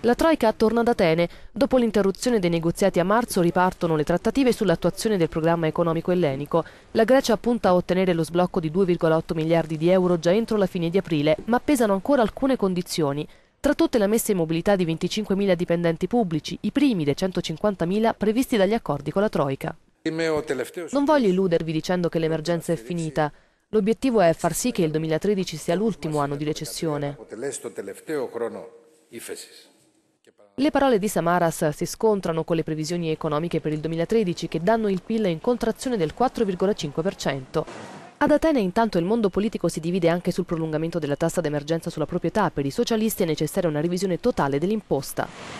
La Troica torna ad Atene. Dopo l'interruzione dei negoziati a marzo ripartono le trattative sull'attuazione del programma economico ellenico. La Grecia punta a ottenere lo sblocco di 2,8 miliardi di euro già entro la fine di aprile, ma pesano ancora alcune condizioni. Tra tutte la messa in mobilità di 25.000 dipendenti pubblici, i primi dei 150.000 previsti dagli accordi con la Troica. Non voglio illudervi dicendo che l'emergenza è finita. L'obiettivo è far sì che il 2013 sia l'ultimo anno di recessione. Le parole di Samaras si scontrano con le previsioni economiche per il 2013 che danno il PIL in contrazione del 4,5%. Ad Atene intanto il mondo politico si divide anche sul prolungamento della tassa d'emergenza sulla proprietà, per i socialisti è necessaria una revisione totale dell'imposta.